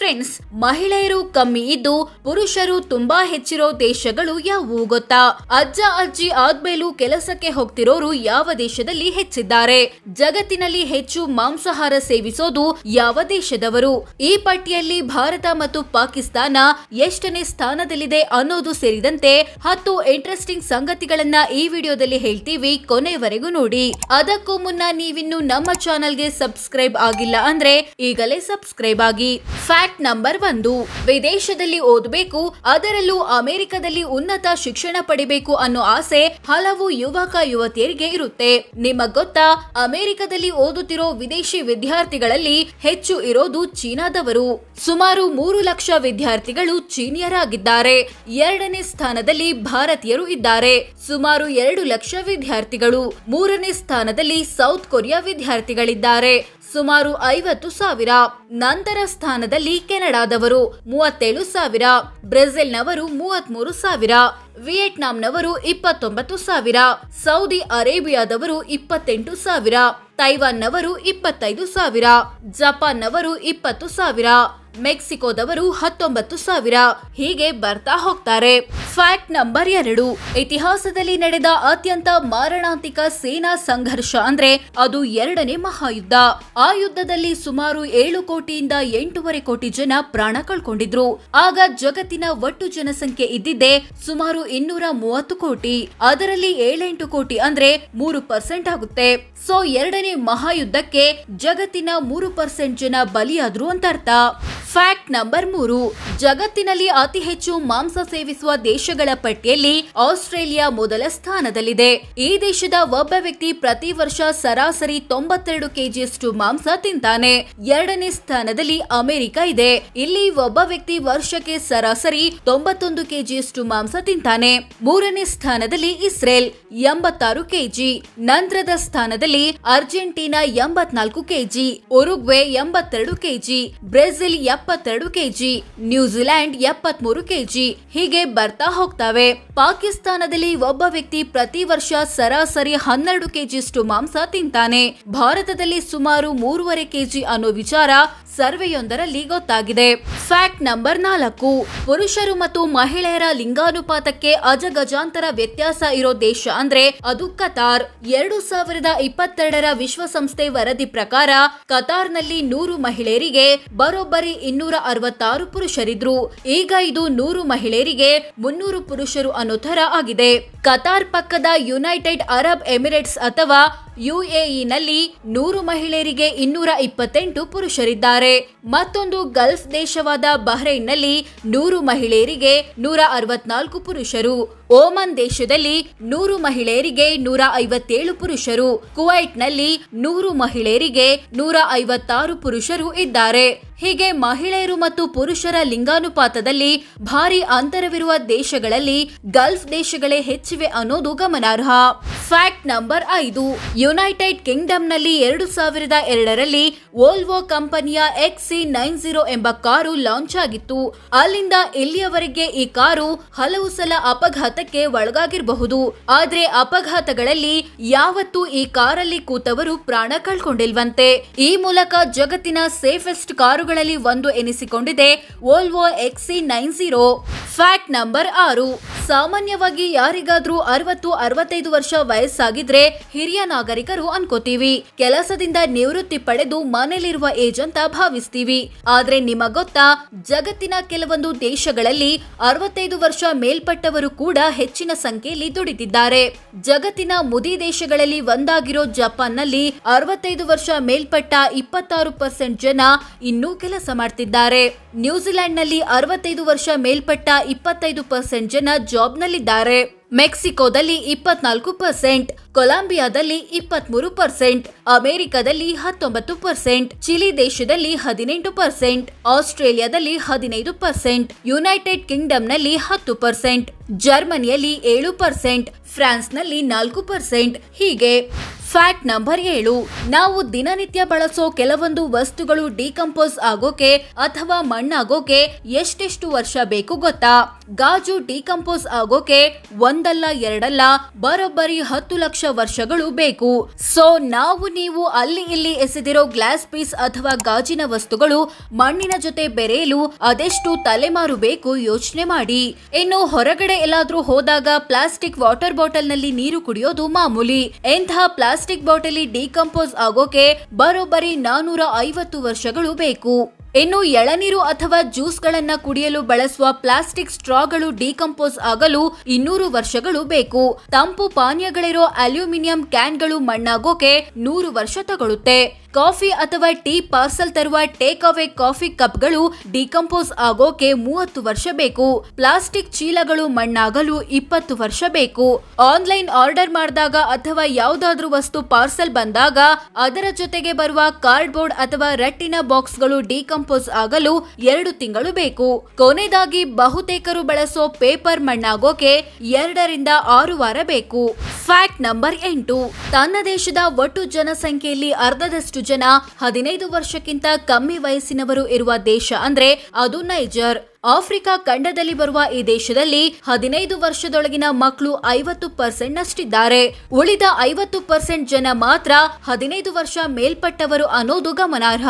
friends ಮಹಿಳೆಯರು ಕಮ್ಮಿ ಇದ್ದು ಪುರುಷರು ತುಂಬಾ ಹೆಚ್ಚಿರೋ ದೇಶಗಳು ಯಾವುವು ಗೊತ್ತಾ ಅಜ್ಜ ಅಜ್ಜಿ ಆದ್ಮೇಲೂ ಕೆಲಸಕ್ಕೆ ಹೋಗ್ತಿರೋರು ಯಾವ ದೇಶದಲ್ಲಿ ಹೆಚ್ಚಿದ್ದಾರೆ ಜಗತ್ತಿನಲ್ಲಿ ಹೆಚ್ಚು ಮಾಂಸಾಹಾರ ಸೇವಿಸೋದು ಯಾವ ದೇಶದವರು ಈ ಪಟ್ಟಿಯಲ್ಲಿ ಭಾರತ ಮತ್ತು ಪಾಕಿಸ್ತಾನ ಎಷ್ಟನೇ ಸ್ಥಾನದಲ್ಲಿದೆ ಅನ್ನೋದು ಸೇರಿದಂತೆ ಹತ್ತು ಇಂಟ್ರೆಸ್ಟಿಂಗ್ ಸಂಗತಿಗಳನ್ನ ಈ ವಿಡಿಯೋದಲ್ಲಿ ಹೇಳ್ತೀವಿ ಕೊನೆವರೆಗೂ ನೋಡಿ ಅದಕ್ಕೂ ಮುನ್ನ ನೀವಿನ್ನು ನಮ್ಮ ಚಾನೆಲ್ಗೆ ಸಬ್ಸ್ಕ್ರೈಬ್ ಆಗಿಲ್ಲ ಅಂದ್ರೆ ಈಗಲೇ ಸಬ್ಸ್ಕ್ರೈಬ್ ಆಗಿ ಫ್ಯಾಕ್ಟ್ ಫ್ಯಾಕ್ಟ್ ನಂಬರ್ ಒಂದು ವಿದೇಶದಲ್ಲಿ ಓದಬೇಕು ಅದರಲ್ಲೂ ಅಮೆರಿಕದಲ್ಲಿ ಉನ್ನತ ಶಿಕ್ಷಣ ಪಡಿಬೇಕು ಅನ್ನೋ ಆಸೆ ಹಲವು ಯುವಕ ಯುವತಿಯರಿಗೆ ಇರುತ್ತೆ ನಿಮ್ಮ ಗೊತ್ತಾ ಅಮೆರಿಕದಲ್ಲಿ ಓದುತ್ತಿರೋ ವಿದೇಶಿ ವಿದ್ಯಾರ್ಥಿಗಳಲ್ಲಿ ಹೆಚ್ಚು ಇರೋದು ಚೀನಾದವರು ಸುಮಾರು ಮೂರು ಲಕ್ಷ ವಿದ್ಯಾರ್ಥಿಗಳು ಚೀನಿಯರಾಗಿದ್ದಾರೆ ಎರಡನೇ ಸ್ಥಾನದಲ್ಲಿ ಭಾರತೀಯರು ಇದ್ದಾರೆ ಸುಮಾರು ಎರಡು ಲಕ್ಷ ವಿದ್ಯಾರ್ಥಿಗಳು ಮೂರನೇ ಸ್ಥಾನದಲ್ಲಿ ಸೌತ್ ಕೊರಿಯಾ ವಿದ್ಯಾರ್ಥಿಗಳಿದ್ದಾರೆ ಸುಮಾರು ಐವತ್ತು ಸಾವಿರ ನಂತರ ಸ್ಥಾನದಲ್ಲಿ ಕೆನಡಾದವರು ಮೂವತ್ತೇಳು ಸಾವಿರ ಬ್ರೆಜಿಲ್ನವರು ಮೂವತ್ಮೂರು ಸಾವಿರ ವಿಯೆಟ್ನಾಂನವರು ಇಪ್ಪತ್ತೊಂಬತ್ತು ಸಾವಿರ ಸೌದಿ ಅರೇಬಿಯಾದವರು ಇಪ್ಪತ್ತೆಂಟು ಸಾವಿರ ತೈವಾನ್ನವರು ಇಪ್ಪತ್ತೈದು ಸಾವಿರ ಜಪಾನ್ನವರು ಇಪ್ಪತ್ತು ಸಾವಿರ ಮೆಕ್ಸಿಕೋದವರು ಹತ್ತೊಂಬತ್ತು ಸಾವಿರ ಹೀಗೆ ಬರ್ತಾ ಹೋಗ್ತಾರೆ ಫ್ಯಾಕ್ಟ್ ನಂಬರ್ ಎರಡು ಇತಿಹಾಸದಲ್ಲಿ ನಡೆದ ಅತ್ಯಂತ ಮಾರಣಾಂತಿಕ ಸೇನಾ ಸಂಘರ್ಷ ಅಂದ್ರೆ ಅದು ಎರಡನೇ ಮಹಾಯುದ್ಧ ಆ ಯುದ್ಧದಲ್ಲಿ ಸುಮಾರು ಏಳು ಕೋಟಿಯಿಂದ ಎಂಟೂವರೆ ಕೋಟಿ ಜನ ಪ್ರಾಣ ಕಳ್ಕೊಂಡಿದ್ರು ಆಗ ಜಗತ್ತಿನ ಒಟ್ಟು ಜನಸಂಖ್ಯೆ ಇದ್ದಿದ್ದೆ ಸುಮಾರು ಇನ್ನೂರ ಮೂವತ್ತು ಕೋಟಿ ಅದರಲ್ಲಿ ಏಳೆಂಟು ಕೋಟಿ ಅಂದ್ರೆ ಮೂರು ಪರ್ಸೆಂಟ್ ಆಗುತ್ತೆ ಸೊ ಎರಡನೇ ಮಹಾಯುದ್ಧಕ್ಕೆ ಜಗತ್ತಿನ ಮೂರು ಪರ್ಸೆಂಟ್ ಜನ ಬಲಿಯಾದ್ರು ಅಂತ ಅರ್ಥ ಫ್ಯಾಕ್ಟ್ ನಂಬರ್ ಮೂರು ಜಗತ್ತಿನಲ್ಲಿ ಅತಿ ಹೆಚ್ಚು ಮಾಂಸ ಸೇವಿಸುವ ದೇಶಗಳ ಪಟ್ಟಿಯಲ್ಲಿ ಆಸ್ಟ್ರೇಲಿಯಾ ಮೊದಲ ಸ್ಥಾನದಲ್ಲಿದೆ ಈ ದೇಶದ ಒಬ್ಬ ವ್ಯಕ್ತಿ ಪ್ರತಿ ವರ್ಷ ಸರಾಸರಿ ತೊಂಬತ್ತೆರಡು ಕೆಜಿಯಷ್ಟು ಮಾಂಸ ತಿಂತಾನೆ ಎರಡನೇ ಸ್ಥಾನದಲ್ಲಿ ಅಮೆರಿಕ ಇದೆ ಇಲ್ಲಿ ಒಬ್ಬ ವ್ಯಕ್ತಿ ವರ್ಷಕ್ಕೆ ಸರಾಸರಿ ತೊಂಬತ್ತೊಂದು ಕೆಜಿಯಷ್ಟು ಮಾಂಸ ತಿಂತಾನೆ ಮೂರನೇ ಸ್ಥಾನದಲ್ಲಿ ಇಸ್ರೇಲ್ ಎಂಬತ್ತಾರು ಕೆಜಿ ನಂತರದ ಸ್ಥಾನದಲ್ಲಿ ಅರ್ಜೆಂಟೀನಾ ಎಂಬತ್ನಾಲ್ಕು ಕೆಜಿ ಉರುಗ್ವೆ ಎಂಬತ್ತೆರಡು ಕೆಜಿ ಬ್ರೆಜಿಲ್ ಎಪ್ಪತ್ತೆರಡು ಕೆಜಿ ನ್ಯೂಜಿಲೆಂಡ್ ಎಪ್ಪತ್ಮೂರು ಕೆಜಿ ಹೀಗೆ ಬರ್ತಾ ಹೋಗ್ತವೆ ಪಾಕಿಸ್ತಾನದಲ್ಲಿ ಒಬ್ಬ ವ್ಯಕ್ತಿ ಪ್ರತಿ ವರ್ಷ ಸರಾಸರಿ ಹನ್ನೆರಡು ಕೆಜಿಯಷ್ಟು ಮಾಂಸ ತಿಂತಾನೆ ಭಾರತದಲ್ಲಿ ಸುಮಾರು ಮೂರುವರೆ ಕೆಜಿ ಅನ್ನೋ ವಿಚಾರ ಸರ್ವೆಯೊಂದರಲ್ಲಿ ಗೊತ್ತಾಗಿದೆ ಫ್ಯಾಕ್ಟ್ ನಂಬರ್ ನಾಲ್ಕು ಪುರುಷರು ಮತ್ತು ಮಹಿಳೆಯರ ಲಿಂಗಾನುಪಾತಕ್ಕೆ ಅಜಗಜಾಂತರ ವ್ಯತ್ಯಾಸ ಇರೋ ದೇಶ ಅಂದ್ರೆ ಅದು ಕತಾರ್ ಎರಡು ಸಾವಿರದ ಇಪ್ಪತ್ತೆರಡರ ವಿಶ್ವಸಂಸ್ಥೆ ವರದಿ ಪ್ರಕಾರ ಕತಾರ್ನಲ್ಲಿ ನೂರು ಮಹಿಳೆಯರಿಗೆ ಬರೋಬ್ಬರಿ ಇನ್ನೂರ ಅರವತ್ತಾರು ಪುರುಷರಿದ್ರು ಈಗ ಇದು ನೂರು ಮಹಿಳೆಯರಿಗೆ ಮುನ್ನೂರು ಪುರುಷರು ಅನ್ನೋ ಥರ ಆಗಿದೆ ಕತಾರ್ ಪಕ್ಕದ ಯುನೈಟೆಡ್ ಅರಬ್ ಎಮಿರೇಟ್ಸ್ ಅಥವಾ ಯುಎಇನಲ್ಲಿ ನೂರು ಮಹಿಳೆಯರಿಗೆ ಇನ್ನೂರ ಇಪ್ಪತ್ತೆಂಟು ಪುರುಷರಿದ್ದಾರೆ ಮತ್ತೊಂದು ಗಲ್ಫ್ ದೇಶವಾದ ಬಹ್ರೈನ್ನಲ್ಲಿ ನೂರು ಮಹಿಳೆಯರಿಗೆ ನೂರ ಅರವತ್ನಾಲ್ಕು ಪುರುಷರು ಓಮನ್ ದೇಶದಲ್ಲಿ ನೂರು ಮಹಿಳೆಯರಿಗೆ ನೂರ ಐವತ್ತೇಳು ಪುರುಷರು ಕುವೈಟ್ನಲ್ಲಿ ನೂರು ಮಹಿಳೆಯರಿಗೆ ನೂರ ಐವತ್ತಾರು ಪುರುಷರು ಇದ್ದಾರೆ ಹೀಗೆ ಮಹಿಳೆಯರು ಮತ್ತು ಪುರುಷರ ಲಿಂಗಾನುಪಾತದಲ್ಲಿ ಭಾರಿ ಅಂತರವಿರುವ ದೇಶಗಳಲ್ಲಿ ಗಲ್ಫ್ ದೇಶಗಳೇ ಹೆಚ್ಚಿವೆ ಅನ್ನೋದು ಗಮನಾರ್ಹ ಫ್ಯಾಕ್ಟ್ ನಂಬರ್ ಐದು ಯುನೈಟೆಡ್ ಕಿಂಗ್ಡಮ್ನಲ್ಲಿ ಎರಡು ಸಾವಿರದ ಎರಡರಲ್ಲಿ ವೋಲ್ವೋ ಕಂಪನಿಯ ಎಕ್ಸ್ ಸಿ ನೈನ್ ಜೀರೋ ಎಂಬ ಕಾರು ಲಾಂಚ್ ಆಗಿತ್ತು ಅಲ್ಲಿಂದ ಇಲ್ಲಿಯವರೆಗೆ ಈ ಕಾರು ಹಲವು ಸಲ ಅಪಘಾತಕ್ಕೆ ಒಳಗಾಗಿರಬಹುದು ಆದ್ರೆ ಅಪಘಾತಗಳಲ್ಲಿ ಯಾವತ್ತೂ ಈ ಕಾರಲ್ಲಿ ಕೂತವರು ಪ್ರಾಣ ಕಳ್ಕೊಂಡಿಲ್ವಂತೆ ಈ ಮೂಲಕ ಜಗತ್ತಿನ ಸೇಫೆಸ್ಟ್ ಕಾರುಗಳಲ್ಲಿ ಒಂದು ಎನಿಸಿಕೊಂಡಿದೆ Volvo X C nine zero fact number ಆರು ಸಾಮಾನ್ಯವಾಗಿ ಯಾರಿಗಾದ್ರೂ ಅರವತ್ತು ಅರವತ್ತೈದು ವರ್ಷ ವಯಸ್ಸಾಗಿದ್ರೆ ಹಿರಿಯ ನಾಗರಿಕ ನಾಗರಿಕರು ಅನ್ಕೋತೀವಿ ಕೆಲಸದಿಂದ ನಿವೃತ್ತಿ ಪಡೆದು ಮನೆಯಲ್ಲಿರುವ ಏಜ್ ಅಂತ ಭಾವಿಸ್ತೀವಿ ಆದ್ರೆ ನಿಮ ಗೊತ್ತಾ ಜಗತ್ತಿನ ಕೆಲವೊಂದು ದೇಶಗಳಲ್ಲಿ ಅರವತ್ತೈದು ವರ್ಷ ಮೇಲ್ಪಟ್ಟವರು ಕೂಡ ಹೆಚ್ಚಿನ ಸಂಖ್ಯೆಯಲ್ಲಿ ದುಡಿತಿದ್ದಾರೆ ಜಗತ್ತಿನ ಮುದಿ ದೇಶಗಳಲ್ಲಿ ಒಂದಾಗಿರೋ ಜಪಾನ್ನಲ್ಲಿ ಅರವತ್ತೈದು ವರ್ಷ ಮೇಲ್ಪಟ್ಟ ಇಪ್ಪತ್ತಾರು ಪರ್ಸೆಂಟ್ ಜನ ಇನ್ನೂ ಕೆಲಸ ಮಾಡ್ತಿದ್ದಾರೆ ನಲ್ಲಿ ಅರವತ್ತೈದು ವರ್ಷ ಮೇಲ್ಪಟ್ಟ ಇಪ್ಪತ್ತೈದು ಪರ್ಸೆಂಟ್ ಜನ ಜಾಬ್ನಲ್ಲಿದ್ದಾರೆ ಮೆಕ್ಸಿಕೋದಲ್ಲಿ ಇಪ್ಪತ್ನಾಲ್ಕು ಪರ್ಸೆಂಟ್ ಕೊಲಂಬಿಯಾದಲ್ಲಿ ಇಪ್ಪತ್ಮೂರು ಪರ್ಸೆಂಟ್ ಅಮೆರಿಕದಲ್ಲಿ ಹತ್ತೊಂಬತ್ತು ಪರ್ಸೆಂಟ್ ಚಿಲಿ ದೇಶದಲ್ಲಿ ಹದಿನೆಂಟು ಪರ್ಸೆಂಟ್ ಆಸ್ಟ್ರೇಲಿಯಾದಲ್ಲಿ ಹದಿನೈದು ಪರ್ಸೆಂಟ್ ಯುನೈಟೆಡ್ ಕಿಂಗ್ಡಮ್ನಲ್ಲಿ ಹತ್ತು ಪರ್ಸೆಂಟ್ ಜರ್ಮನಿಯಲ್ಲಿ ಏಳು ಪರ್ಸೆಂಟ್ ಫ್ರಾನ್ಸ್ನಲ್ಲಿ ನಾಲ್ಕು ಪರ್ಸೆಂಟ್ ಹೀಗೆ ಫ್ಯಾಕ್ಟ್ ನಂಬರ್ ಏಳು ನಾವು ದಿನನಿತ್ಯ ಬಳಸೋ ಕೆಲವೊಂದು ವಸ್ತುಗಳು ಡಿಕಂಪೋಸ್ ಆಗೋಕೆ ಅಥವಾ ಮಣ್ಣಾಗೋಕೆ ಎಷ್ಟೆಷ್ಟು ವರ್ಷ ಬೇಕು ಗೊತ್ತಾ ಗಾಜು ಡಿಕಂಪೋಸ್ ಆಗೋಕೆ ಒಂದಲ್ಲ ಎರಡಲ್ಲ ಬರೋಬ್ಬರಿ ಹತ್ತು ಲಕ್ಷ ವರ್ಷಗಳು ಬೇಕು ಸೊ ನಾವು ನೀವು ಅಲ್ಲಿ ಇಲ್ಲಿ ಎಸೆದಿರೋ ಗ್ಲಾಸ್ ಪೀಸ್ ಅಥವಾ ಗಾಜಿನ ವಸ್ತುಗಳು ಮಣ್ಣಿನ ಜೊತೆ ಬೆರೆಯಲು ಅದೆಷ್ಟು ತಲೆಮಾರು ಬೇಕು ಯೋಚನೆ ಮಾಡಿ ಇನ್ನು ಹೊರಗಡೆ ಎಲ್ಲಾದ್ರೂ ಹೋದಾಗ ಪ್ಲಾಸ್ಟಿಕ್ ವಾಟರ್ ಬಾಟಲ್ ನಲ್ಲಿ ನೀರು ಕುಡಿಯೋದು ಮಾಮೂಲಿ ಎಂಥ ಪ್ಲಾಸ್ಟಿಕ್ ಬಾಟಲಿ ಡಿಕಂಪೋಸ್ ಆಗೋಕೆ ಬರೋಬ್ಬರಿ ನಾನೂರ ಐವತ್ತು ವರ್ಷಗಳು ಬೇಕು ಇನ್ನು ಎಳನೀರು ಅಥವಾ ಜ್ಯೂಸ್ಗಳನ್ನು ಕುಡಿಯಲು ಬಳಸುವ ಪ್ಲಾಸ್ಟಿಕ್ ಸ್ಟ್ರಾಗಳು ಡಿಕಂಪೋಸ್ ಆಗಲು ಇನ್ನೂರು ವರ್ಷಗಳು ಬೇಕು ತಂಪು ಪಾನೀಯಗಳಿರೋ ಅಲ್ಯೂಮಿನಿಯಂ ಕ್ಯಾನ್ಗಳು ಮಣ್ಣಾಗೋಕೆ ನೂರು ವರ್ಷ ತಗೊಳ್ಳುತ್ತೆ ಕಾಫಿ ಅಥವಾ ಟೀ ಪಾರ್ಸಲ್ ತರುವ ಟೇಕ್ ಅವೇ ಕಾಫಿ ಕಪ್ಗಳು ಡಿಕಂಪೋಸ್ ಆಗೋಕೆ ಮೂವತ್ತು ವರ್ಷ ಬೇಕು ಪ್ಲಾಸ್ಟಿಕ್ ಚೀಲಗಳು ಮಣ್ಣಾಗಲು ಇಪ್ಪತ್ತು ವರ್ಷ ಬೇಕು ಆನ್ಲೈನ್ ಆರ್ಡರ್ ಮಾಡಿದಾಗ ಅಥವಾ ಯಾವುದಾದ್ರೂ ವಸ್ತು ಪಾರ್ಸಲ್ ಬಂದಾಗ ಅದರ ಜೊತೆಗೆ ಬರುವ ಕಾರ್ಡ್ಬೋರ್ಡ್ ಅಥವಾ ರಟ್ಟಿನ ಬಾಕ್ಸ್ಗಳು ಡಿಕಂಪೋಸ್ ಪೋಸ್ ಆಗಲು ಎರಡು ತಿಂಗಳು ಬೇಕು ಕೊನೆದಾಗಿ ಬಹುತೇಕರು ಬಳಸೋ ಪೇಪರ್ ಮಣ್ಣಾಗೋಕೆ ಎರಡರಿಂದ ಆರು ವಾರ ಬೇಕು ಫ್ಯಾಕ್ಟ್ ನಂಬರ್ ಎಂಟು ತನ್ನ ದೇಶದ ಒಟ್ಟು ಜನಸಂಖ್ಯೆಯಲ್ಲಿ ಅರ್ಧದಷ್ಟು ಜನ ಹದಿನೈದು ವರ್ಷಕ್ಕಿಂತ ಕಮ್ಮಿ ವಯಸ್ಸಿನವರು ಇರುವ ದೇಶ ಅಂದ್ರೆ ಅದು ನೈಜರ್ ಆಫ್ರಿಕಾ ಖಂಡದಲ್ಲಿ ಬರುವ ಈ ದೇಶದಲ್ಲಿ ಹದಿನೈದು ವರ್ಷದೊಳಗಿನ ಮಕ್ಕಳು ಐವತ್ತು ಪರ್ಸೆಂಟ್ ನಷ್ಟಿದ್ದಾರೆ ಉಳಿದ ಐವತ್ತು ಪರ್ಸೆಂಟ್ ಜನ ಮಾತ್ರ ಹದಿನೈದು ವರ್ಷ ಮೇಲ್ಪಟ್ಟವರು ಅನ್ನೋದು ಗಮನಾರ್ಹ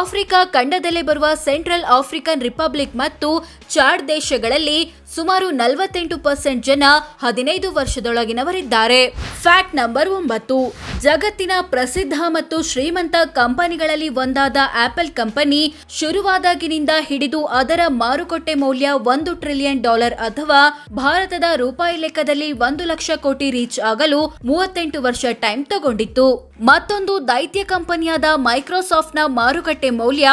ಆಫ್ರಿಕಾ ಖಂಡದಲ್ಲಿ ಬರುವ ಸೆಂಟ್ರಲ್ ಆಫ್ರಿಕನ್ ರಿಪಬ್ಲಿಕ್ ಮತ್ತು ಚಾಡ್ ದೇಶಗಳಲ್ಲಿ ಸುಮಾರು ನಲವತ್ತೆಂಟು ಪರ್ಸೆಂಟ್ ಜನ ಹದಿನೈದು ವರ್ಷದೊಳಗಿನವರಿದ್ದಾರೆ ಫ್ಯಾಕ್ಟ್ ನಂಬರ್ ಒಂಬತ್ತು ಜಗತ್ತಿನ ಪ್ರಸಿದ್ಧ ಮತ್ತು ಶ್ರೀಮಂತ ಕಂಪನಿಗಳಲ್ಲಿ ಒಂದಾದ ಆಪಲ್ ಕಂಪನಿ ಶುರುವಾದಾಗಿನಿಂದ ಹಿಡಿದು ಅದರ ಮಾರುಕಟ್ಟೆ ಮೌಲ್ಯ ಒಂದು ಟ್ರಿಲಿಯನ್ ಡಾಲರ್ ಅಥವಾ ಭಾರತದ ರೂಪಾಯಿ ಲೆಕ್ಕದಲ್ಲಿ ಒಂದು ಲಕ್ಷ ಕೋಟಿ ರೀಚ್ ಆಗಲು ಮೂವತ್ತೆಂಟು ವರ್ಷ ಟೈಮ್ ತಗೊಂಡಿತ್ತು ಮತ್ತೊಂದು ದೈತ್ಯ ಕಂಪನಿಯಾದ ಮೈಕ್ರೋಸಾಫ್ಟ್ನ ಮಾರುಕಟ್ಟೆ ಮೌಲ್ಯ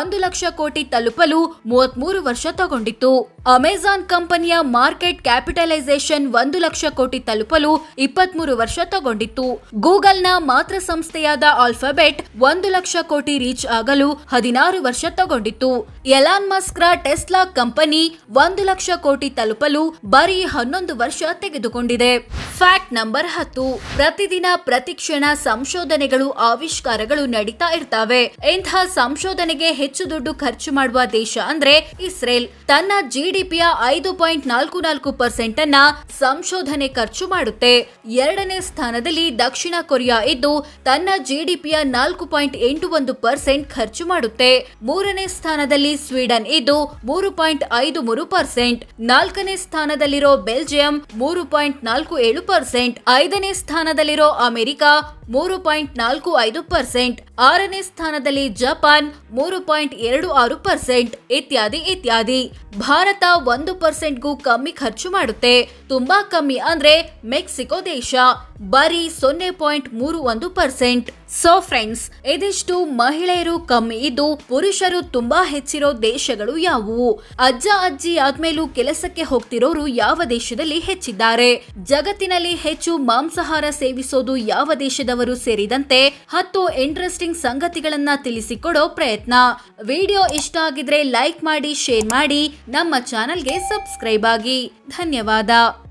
ಒಂದು ಲಕ್ಷ ಕೋಟಿ ತಲುಪಲು ಮೂವತ್ಮೂರು ವರ್ಷ ತಗೊಂಡಿತ್ತು ಅಮೆಜಾನ್ ಕಂಪನಿಯ ಮಾರ್ಕೆಟ್ ಕ್ಯಾಪಿಟಲೈಸೇಷನ್ ಒಂದು ಲಕ್ಷ ಕೋಟಿ ತಲುಪಲು ಇಪ್ಪತ್ಮೂರು ವರ್ಷ ತಗೊಂಡಿತ್ತು ಗೂಗಲ್ನ ಮಾತೃ ಸಂಸ್ಥೆಯಾದ ಆಲ್ಫಾಬೆಟ್ ಒಂದು ಲಕ್ಷ ಕೋಟಿ ರೀಚ್ ಆಗಲು ಹದಿನಾರು ವರ್ಷ ತಗೊಂಡಿತ್ತು ಎಲಾನ್ ಮಸ್ಕ್ರ ಟೆಸ್ಲಾ ಕಂಪನಿ ಒಂದು ಲಕ್ಷ ಕೋಟಿ ತಲುಪಲು ಬರೀ ಹನ್ನೊಂದು ವರ್ಷ ತೆಗೆದುಕೊಂಡಿದೆ ಫ್ಯಾಕ್ಟ್ ನಂಬರ್ ಹತ್ತು ಪ್ರತಿದಿನ ಪ್ರತಿಕ್ಷಣ ಸಂಶೋಧನೆಗಳು ಆವಿಷ್ಕಾರಗಳು ನಡೀತಾ ಇರ್ತವೆ ಇಂತಹ ಸಂಶೋಧನೆಗೆ ಹೆಚ್ಚು ದುಡ್ಡು ಖರ್ಚು ಮಾಡುವ ದೇಶ ಅಂದ್ರೆ ಇಸ್ರೇಲ್ ತನ್ನ ಜಿ ಜಿಡಿಪಿಯ ಐದು ಪಾಯಿಂಟ್ ನಾಲ್ಕು ನಾಲ್ಕು ಪರ್ಸೆಂಟ್ ಅನ್ನ ಸಂಶೋಧನೆ ಖರ್ಚು ಮಾಡುತ್ತೆ ಎರಡನೇ ಸ್ಥಾನದಲ್ಲಿ ದಕ್ಷಿಣ ಕೊರಿಯಾ ಇದ್ದು ತನ್ನ ಜಿಡಿಪಿಯ ನಾಲ್ಕು ಪಾಯಿಂಟ್ ಎಂಟು ಒಂದು ಪರ್ಸೆಂಟ್ ಖರ್ಚು ಮಾಡುತ್ತೆ ಮೂರನೇ ಸ್ಥಾನದಲ್ಲಿ ಸ್ವೀಡನ್ ಇದ್ದು ಮೂರು ಪಾಯಿಂಟ್ ಐದು ಮೂರು ಪರ್ಸೆಂಟ್ ನಾಲ್ಕನೇ ಸ್ಥಾನದಲ್ಲಿರೋ ಬೆಲ್ಜಿಯಂ ಮೂರು ಪಾಯಿಂಟ್ ನಾಲ್ಕು ಏಳು ಪರ್ಸೆಂಟ್ ಐದನೇ ಸ್ಥಾನದಲ್ಲಿರೋ ಅಮೆರಿಕ ಮೂರು ಪಾಯಿಂಟ್ ನಾಲ್ಕು ಐದು ಪರ್ಸೆಂಟ್ ಆರನೇ ಸ್ಥಾನದಲ್ಲಿ ಜಪಾನ್ ಮೂರು ಪಾಯಿಂಟ್ ಎರಡು ಆರು ಪರ್ಸೆಂಟ್ ಇತ್ಯಾದಿ ಇತ್ಯಾದಿ ಭಾರತ ಒಂದು ಪರ್ಸೆಂಟ್ಗೂ ಕಮ್ಮಿ ಖರ್ಚು ಮಾಡುತ್ತೆ ತುಂಬಾ ಕಮ್ಮಿ ಅಂದ್ರೆ ಮೆಕ್ಸಿಕೋ ದೇಶ ಬರೀ ಸೊನ್ನೆ ಪಾಯಿಂಟ್ ಮೂರು ಒಂದು ಪರ್ಸೆಂಟ್ ಸೊ ಫ್ರೆಂಡ್ಸ್ ಇದಿಷ್ಟು ಮಹಿಳೆಯರು ಕಮ್ಮಿ ಇದ್ದು ಪುರುಷರು ತುಂಬಾ ಹೆಚ್ಚಿರೋ ದೇಶಗಳು ಯಾವುವು ಅಜ್ಜ ಅಜ್ಜಿ ಆದ್ಮೇಲೂ ಕೆಲಸಕ್ಕೆ ಹೋಗ್ತಿರೋರು ಯಾವ ದೇಶದಲ್ಲಿ ಹೆಚ್ಚಿದ್ದಾರೆ ಜಗತ್ತಿನಲ್ಲಿ ಹೆಚ್ಚು ಮಾಂಸಾಹಾರ ಸೇವಿಸೋದು ಯಾವ ದೇಶದವರು ಸೇರಿದಂತೆ ಹತ್ತು ಇಂಟ್ರೆಸ್ಟಿಂಗ್ ಸಂಗತಿಗಳನ್ನ ತಿಳಿಸಿಕೊಡೋ ಪ್ರಯತ್ನ ವಿಡಿಯೋ ಇಷ್ಟ ಆಗಿದ್ರೆ ಲೈಕ್ ಮಾಡಿ ಶೇರ್ ಮಾಡಿ ನಮ್ಮ ಚಾನೆಲ್ಗೆ ಸಬ್ಸ್ಕ್ರೈಬ್ ಆಗಿ ಧನ್ಯವಾದ